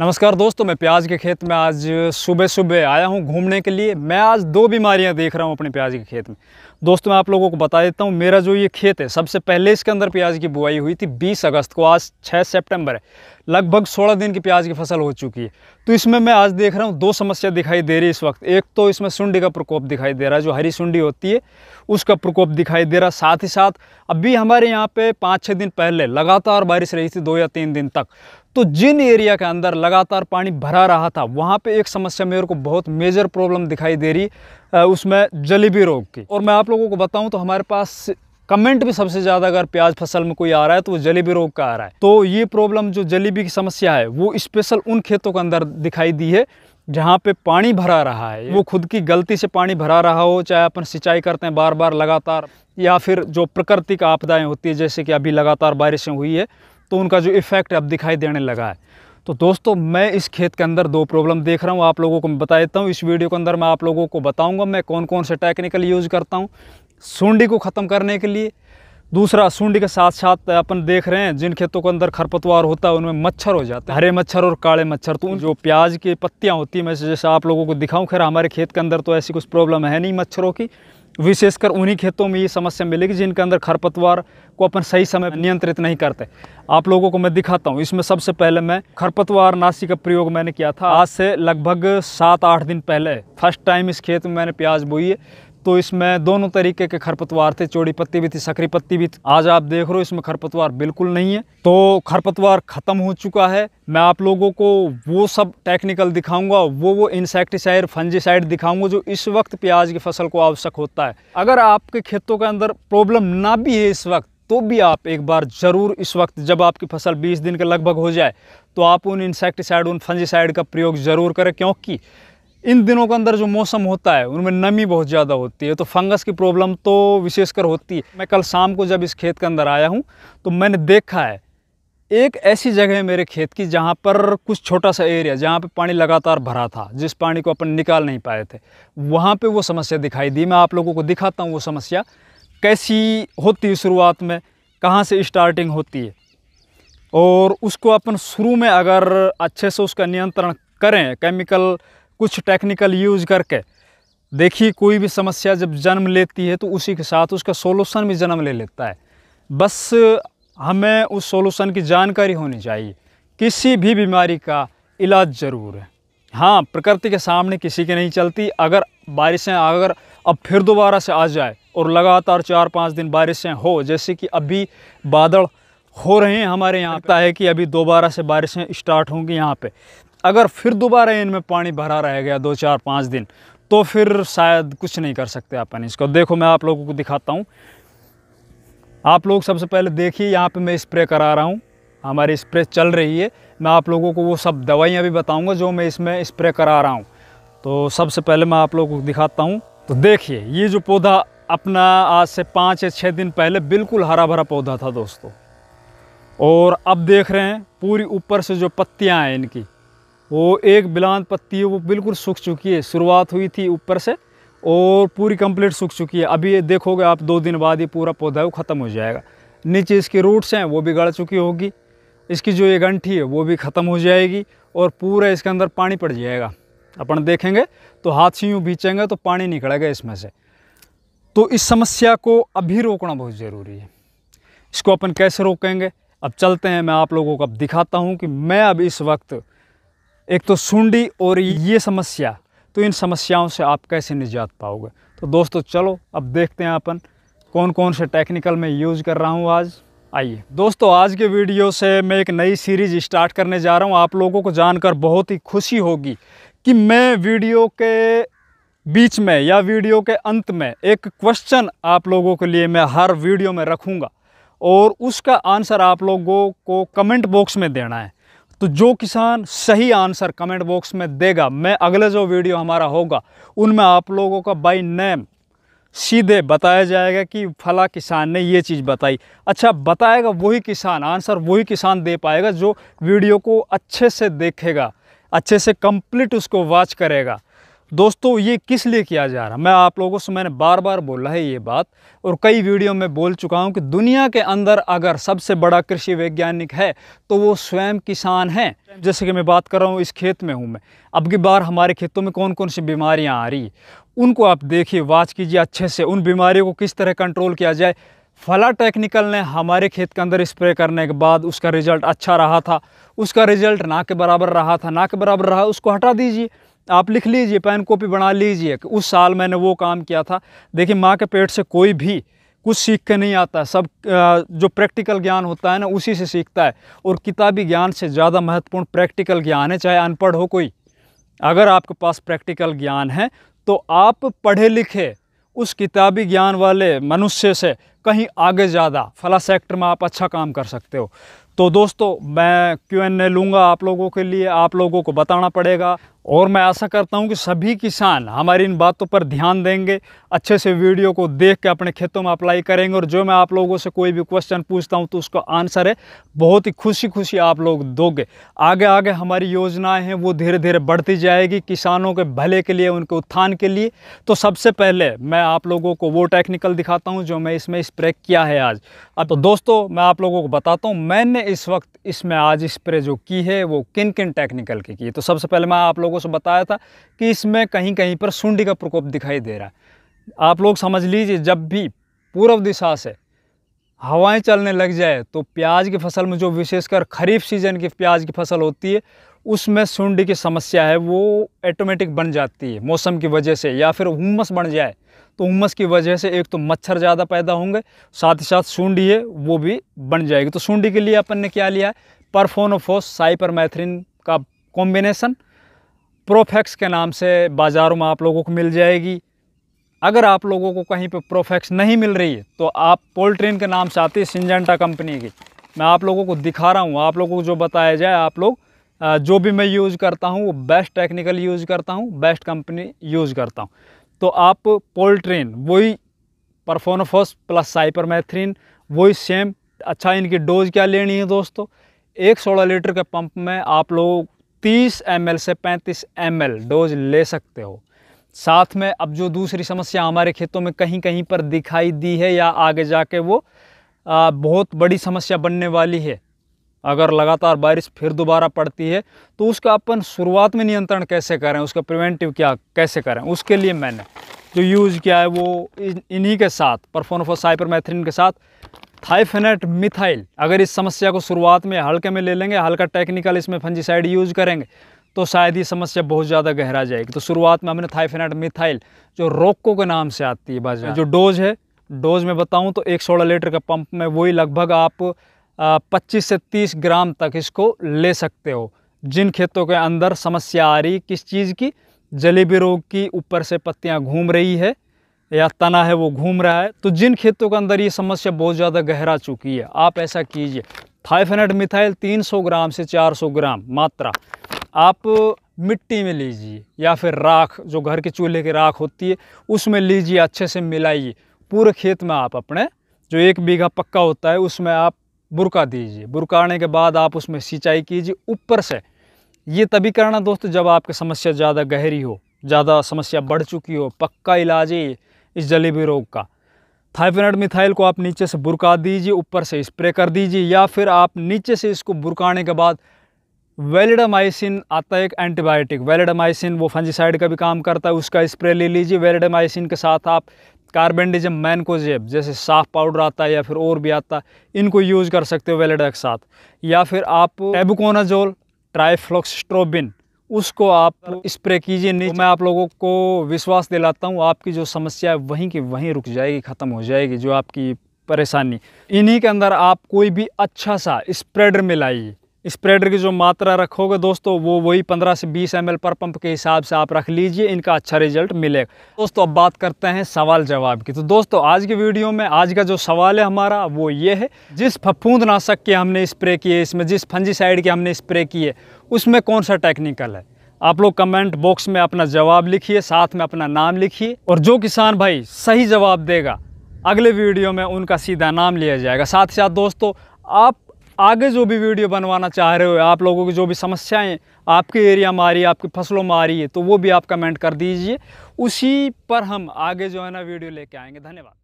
नमस्कार दोस्तों मैं प्याज के खेत में आज सुबह सुबह आया हूं घूमने के लिए मैं आज दो बीमारियां देख रहा हूं अपने प्याज के खेत में दोस्तों मैं आप लोगों को बता देता हूं मेरा जो ये खेत है सबसे पहले इसके अंदर प्याज की बुआई हुई थी 20 अगस्त को आज 6 सितंबर है लगभग 16 दिन की प्याज की फसल हो चुकी है तो इसमें मैं आज देख रहा हूँ दो समस्या दिखाई दे रही है इस वक्त एक तो इसमें सुंडी का प्रकोप दिखाई दे रहा है जो हरी सुंडी होती है उसका प्रकोप दिखाई दे रहा साथ ही साथ अभी हमारे यहाँ पर पाँच छः दिन पहले लगातार बारिश रही थी दो या तीन दिन तक तो जिन एरिया के अंदर लगातार पानी भरा रहा था वहाँ पे एक समस्या मेरे को बहुत मेजर प्रॉब्लम दिखाई दे रही उसमें जलेबी रोग की और मैं आप लोगों को बताऊँ तो हमारे पास कमेंट भी सबसे ज़्यादा अगर प्याज फसल में कोई आ रहा है तो वो जलेबी रोग का आ रहा है तो ये प्रॉब्लम जो जलेबी की समस्या है वो स्पेशल उन खेतों के अंदर दिखाई दी है जहाँ पे पानी भरा रहा है वो खुद की गलती से पानी भरा रहा हो चाहे अपन सिंचाई करते हैं बार बार लगातार या फिर जो प्राकृतिक आपदाएं होती है जैसे कि अभी लगातार बारिशें हुई है तो उनका जो इफ़ेक्ट अब दिखाई देने लगा है तो दोस्तों मैं इस खेत के अंदर दो प्रॉब्लम देख रहा हूँ आप लोगों को मैं बता देता हूँ इस वीडियो के अंदर मैं आप लोगों को बताऊँगा मैं कौन कौन से टेक्निकल यूज़ करता हूँ सूंडी को ख़त्म करने के लिए दूसरा सूंडी के साथ साथ अपन देख रहे हैं जिन खेतों के अंदर खरपतवार होता है उनमें मच्छर हो जाते हैं हरे मच्छर और काले मच्छर तो जो प्याज की पत्तियाँ होती हैं मैं जैसे आप लोगों को दिखाऊँ खैर हमारे खेत के अंदर तो ऐसी कुछ प्रॉब्लम है नहीं मच्छरों की विशेषकर उन्हीं खेतों में ये समस्या मिलेगी जिनके अंदर खरपतवार को अपन सही समय नियंत्रित नहीं करते आप लोगों को मैं दिखाता हूँ इसमें सबसे पहले मैं खरपतवार नाशी का प्रयोग मैंने किया था आज से लगभग सात आठ दिन पहले फर्स्ट टाइम इस खेत में मैंने प्याज बोई है तो इसमें दोनों तरीके के खरपतवार थे चौड़ी पत्ती भी थी सकरी पत्ती भी थी आज आप देख रहे हो इसमें खरपतवार बिल्कुल नहीं है तो खरपतवार ख़त्म हो चुका है मैं आप लोगों को वो सब टेक्निकल दिखाऊंगा वो वो इंसेक्टिसाइड फंजीसाइड दिखाऊंगा जो इस वक्त प्याज की फसल को आवश्यक होता है अगर आपके खेतों के अंदर प्रॉब्लम ना भी है इस वक्त तो भी आप एक बार ज़रूर इस वक्त जब आपकी फसल 20 दिन के लगभग हो जाए तो आप उन इंसेक्टिसाइड उन फंजीसाइड का प्रयोग ज़रूर करें क्योंकि इन दिनों के अंदर जो मौसम होता है उनमें नमी बहुत ज़्यादा होती है तो फंगस की प्रॉब्लम तो विशेषकर होती है मैं कल शाम को जब इस खेत के अंदर आया हूँ तो मैंने देखा है एक ऐसी जगह है मेरे खेत की जहाँ पर कुछ छोटा सा एरिया जहाँ पे पानी लगातार भरा था जिस पानी को अपन निकाल नहीं पाए थे वहाँ पे वो समस्या दिखाई दी मैं आप लोगों को दिखाता हूँ वो समस्या कैसी होती है शुरुआत में कहाँ से स्टार्टिंग होती है और उसको अपन शुरू में अगर अच्छे से उसका नियंत्रण करें केमिकल कुछ टेक्निकल यूज़ करके देखिए कोई भी समस्या जब जन्म लेती है तो उसी के साथ उसका सोल्यूशन भी जन्म ले लेता है बस हमें उस सोल्यूशन की जानकारी होनी चाहिए किसी भी बीमारी का इलाज ज़रूर है हाँ प्रकृति के सामने किसी के नहीं चलती अगर बारिशें अगर अब फिर दोबारा से आ जाए और लगातार चार पाँच दिन बारिशें हो जैसे कि अभी बादल हो रहे हैं हमारे यहाँ आता है कि अभी दोबारा से बारिशें स्टार्ट होंगी यहाँ पे अगर फिर दोबारा इनमें पानी भरा रह गया दो चार पाँच दिन तो फिर शायद कुछ नहीं कर सकते अपन इसको देखो मैं आप लोगों को दिखाता हूँ आप लोग सबसे पहले देखिए यहाँ पे मैं स्प्रे करा रहा हूँ हमारी स्प्रे चल रही है मैं आप लोगों को वो सब दवाइयाँ भी बताऊँगा जो मैं इसमें स्प्रे करा रहा हूँ तो सबसे पहले मैं आप लोगों को दिखाता हूँ तो देखिए ये जो पौधा अपना आज से पाँच या छः दिन पहले बिल्कुल हरा भरा पौधा था दोस्तों और अब देख रहे हैं पूरी ऊपर से जो पत्तियाँ हैं इनकी वो एक बिलान पत्ती है वो बिल्कुल सूख चुकी है शुरुआत हुई थी ऊपर से और पूरी कंप्लीट सूख चुकी है अभी ये देखोगे आप दो दिन बाद ये पूरा पौधा वो ख़त्म हो जाएगा नीचे इसके रूट्स हैं वो भी गड़ चुकी होगी इसकी जो ये गंठी है वो भी ख़त्म हो जाएगी और पूरा इसके अंदर पानी पड़ जाएगा अपन देखेंगे तो हाथ से यूँ बीचेंगे तो पानी निकलेगा इसमें से तो इस समस्या को अभी रोकना बहुत ज़रूरी है इसको अपन कैसे रोकेंगे अब चलते हैं मैं आप लोगों को अब दिखाता हूँ कि मैं अब इस वक्त एक तो सुंडी और ये समस्या तो इन समस्याओं से आप कैसे निजात पाओगे तो दोस्तों चलो अब देखते हैं अपन कौन कौन से टेक्निकल मैं यूज़ कर रहा हूँ आज आइए दोस्तों आज के वीडियो से मैं एक नई सीरीज स्टार्ट करने जा रहा हूँ आप लोगों को जानकर बहुत ही खुशी होगी कि मैं वीडियो के बीच में या वीडियो के अंत में एक क्वेश्चन आप लोगों के लिए मैं हर वीडियो में रखूँगा और उसका आंसर आप लोगों को कमेंट बॉक्स में देना है तो जो किसान सही आंसर कमेंट बॉक्स में देगा मैं अगले जो वीडियो हमारा होगा उनमें आप लोगों का बाई नेम सीधे बताया जाएगा कि फला किसान ने ये चीज़ बताई अच्छा बताएगा वही किसान आंसर वही किसान दे पाएगा जो वीडियो को अच्छे से देखेगा अच्छे से कंप्लीट उसको वॉच करेगा दोस्तों ये किस लिए किया जा रहा है मैं आप लोगों से मैंने बार बार बोला है ये बात और कई वीडियो में बोल चुका हूँ कि दुनिया के अंदर अगर सबसे बड़ा कृषि वैज्ञानिक है तो वो स्वयं किसान हैं जैसे कि मैं बात कर रहा हूँ इस खेत में हूँ मैं अब की बार हमारे खेतों में कौन कौन सी बीमारियाँ आ रही उनको आप देखिए वाच कीजिए अच्छे से उन बीमारियों को किस तरह कंट्रोल किया जाए फला टेक्निकल ने हमारे खेत के अंदर स्प्रे करने के बाद उसका रिज़ल्ट अच्छा रहा था उसका रिज़ल्ट ना के बराबर रहा था ना के बराबर रहा उसको हटा दीजिए आप लिख लीजिए पेन कॉपी बना लीजिए कि उस साल मैंने वो काम किया था देखिए माँ के पेट से कोई भी कुछ सीख के नहीं आता सब जो प्रैक्टिकल ज्ञान होता है ना उसी से सीखता है और किताबी ज्ञान से ज़्यादा महत्वपूर्ण प्रैक्टिकल ज्ञान है चाहे अनपढ़ हो कोई अगर आपके पास प्रैक्टिकल ज्ञान है तो आप पढ़े लिखे उस किताबी ज्ञान वाले मनुष्य से कहीं आगे ज़्यादा फला सेक्टर में आप अच्छा काम कर सकते हो तो दोस्तों मैं क्यू एन ए लूँगा आप लोगों के लिए आप लोगों को बताना पड़ेगा और मैं आशा करता हूं कि सभी किसान हमारी इन बातों पर ध्यान देंगे अच्छे से वीडियो को देख के अपने खेतों में अप्लाई करेंगे और जो मैं आप लोगों से कोई भी क्वेश्चन पूछता हूं तो उसका आंसर है बहुत ही खुशी खुशी आप लोग दोगे आगे आगे हमारी योजनाएं हैं वो धीरे धीरे बढ़ती जाएगी किसानों के भले के लिए उनके उत्थान के लिए तो सबसे पहले मैं आप लोगों को वो टेक्निकल दिखाता हूँ जो मैं इसमें स्प्रे किया है आज अब तो दोस्तों मैं आप लोगों को बताता हूँ मैंने इस वक्त इसमें आज स्प्रे जो की है वो किन किन टेक्निकल की है तो सबसे पहले मैं आप लोग लोगों से बताया था कि इसमें कहीं कहीं पर सुंडी का प्रकोप दिखाई दे रहा है आप लोग समझ लीजिए जब भी पूर्व दिशा से हवाएं चलने लग जाए तो प्याज की फसल में जो विशेषकर खरीफ सीजन की प्याज की फसल होती है उसमें सुंडी की समस्या है वो ऑटोमेटिक बन जाती है मौसम की वजह से या फिर उमस बन जाए तो उमस की वजह से एक तो मच्छर ज़्यादा पैदा होंगे साथ ही साथ सूंडी है वो भी बन जाएगी तो सूंडी के लिए अपन ने क्या लिया परफोनोफोस साइपरमैथ्रिन का कॉम्बिनेसन प्रोफेक्स के नाम से बाज़ारों में आप लोगों को मिल जाएगी अगर आप लोगों को कहीं पे प्रोफेक्स नहीं मिल रही है तो आप पोल्ट्रीन के नाम से आती है सिंजेंटा कंपनी की मैं आप लोगों को दिखा रहा हूँ आप लोगों को जो बताया जाए आप लोग जो भी मैं यूज़ करता हूँ वो बेस्ट टेक्निकल यूज़ करता हूँ बेस्ट कंपनी यूज़ करता हूँ तो आप पोल्ट्रीन वही परफोनोफोस प्लस मैथ्रीन वही सेम अच्छा इनकी डोज क्या लेनी है दोस्तों एक सोलह लीटर के पंप में आप लोग 30 एम से 35 एम डोज ले सकते हो साथ में अब जो दूसरी समस्या हमारे खेतों में कहीं कहीं पर दिखाई दी है या आगे जाके वो आ, बहुत बड़ी समस्या बनने वाली है अगर लगातार बारिश फिर दोबारा पड़ती है तो उसका अपन शुरुआत में नियंत्रण कैसे करें उसका प्रिवेंटिव क्या कैसे करें उसके लिए मैंने जो यूज़ किया है वो इन्हीं के साथ परफोनोफोसाइपर के साथ थाइफेनेट मिथाइल अगर इस समस्या को शुरुआत में हल्के में ले लेंगे हल्का टेक्निकल इसमें फंजीसाइड यूज करेंगे तो शायद ये समस्या बहुत ज़्यादा गहरा जाएगी तो शुरुआत में हमने थाइफेनेट मिथाइल जो रोको के नाम से आती है बाजार जो डोज है डोज में बताऊँ तो एक सोलह लीटर का पंप में वही लगभग आप पच्चीस से तीस ग्राम तक इसको ले सकते हो जिन खेतों के अंदर समस्या आ रही किस चीज़ की जलेबी रोग की ऊपर से पत्तियाँ घूम रही है या तना है वो घूम रहा है तो जिन खेतों के अंदर ये समस्या बहुत ज़्यादा गहरा चुकी है आप ऐसा कीजिए थाइफेनेट मिथाइल 300 ग्राम से 400 ग्राम मात्रा आप मिट्टी में लीजिए या फिर राख जो घर के चूल्हे की राख होती है उसमें लीजिए अच्छे से मिलाइए पूरे खेत में आप अपने जो एक बीघा पक्का होता है उसमें आप बुरका दीजिए बुरकाने के बाद आप उसमें सिंचाई कीजिए ऊपर से ये तभी करना दोस्त जब आपकी समस्या ज़्यादा गहरी हो ज़्यादा समस्या बढ़ चुकी हो पक्का इलाज है इस जलेबी रोग का थाइफेनाइड मिथाइल को आप नीचे से बुरका दीजिए ऊपर से स्प्रे कर दीजिए या फिर आप नीचे से इसको बुरकाने के बाद वेलिडामाइसिन आता है एक एंटीबायोटिक वेलिडामाइसिन वो फंजिसाइड का भी काम करता है उसका स्प्रे ले लीजिए वेलिडामाइसिन के साथ आप कार्बेंडिजम मैनकोजेब जैसे साफ पाउडर आता है या फिर और भी आता है इनको यूज़ कर सकते हो वेलेडा के साथ या फिर आप एबुकोनाजोल ट्राइफ्लोक्सट्रोबिन उसको आप स्प्रे कीजिए नहीं तो मैं आप लोगों को विश्वास दिलाता हूँ आपकी जो समस्या है वहीं की वहीं रुक जाएगी ख़त्म हो जाएगी जो आपकी परेशानी इन्हीं के अंदर आप कोई भी अच्छा सा स्प्रेडर मिलाइए स्प्रेडर की जो मात्रा रखोगे दोस्तों वो वही 15 से 20 एम पर पंप के हिसाब से आप रख लीजिए इनका अच्छा रिजल्ट मिलेगा दोस्तों अब बात करते हैं सवाल जवाब की तो दोस्तों आज की वीडियो में आज का जो सवाल है हमारा वो ये है जिस फफूंद नाशक के हमने स्प्रे किए इसमें जिस फंजीसाइड के हमने स्प्रे किए उसमें कौन सा टेक्निकल है आप लोग कमेंट बॉक्स में अपना जवाब लिखिए साथ में अपना नाम लिखिए और जो किसान भाई सही जवाब देगा अगले वीडियो में उनका सीधा नाम लिया जाएगा साथ ही साथ दोस्तों आप आगे जो भी वीडियो बनवाना चाह रहे हो आप लोगों की जो भी समस्याएं आपके एरिया में आ रही है आपकी फसलों में आ रही है तो वो भी आप कमेंट कर दीजिए उसी पर हम आगे जो है ना वीडियो लेके आएंगे धन्यवाद